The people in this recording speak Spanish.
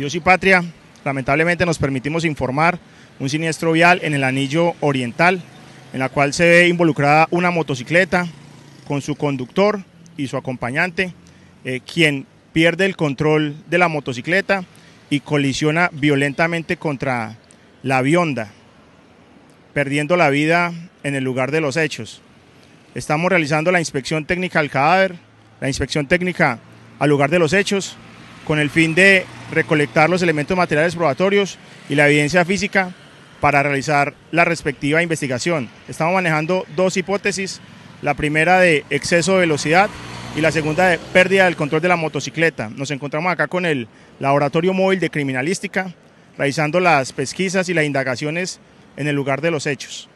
Dios y Patria, lamentablemente nos permitimos informar un siniestro vial en el anillo oriental, en la cual se ve involucrada una motocicleta con su conductor y su acompañante, eh, quien pierde el control de la motocicleta y colisiona violentamente contra la bionda, perdiendo la vida en el lugar de los hechos. Estamos realizando la inspección técnica al cadáver, la inspección técnica al lugar de los hechos, con el fin de recolectar los elementos materiales probatorios y la evidencia física para realizar la respectiva investigación. Estamos manejando dos hipótesis, la primera de exceso de velocidad y la segunda de pérdida del control de la motocicleta. Nos encontramos acá con el Laboratorio Móvil de Criminalística, realizando las pesquisas y las indagaciones en el lugar de los hechos.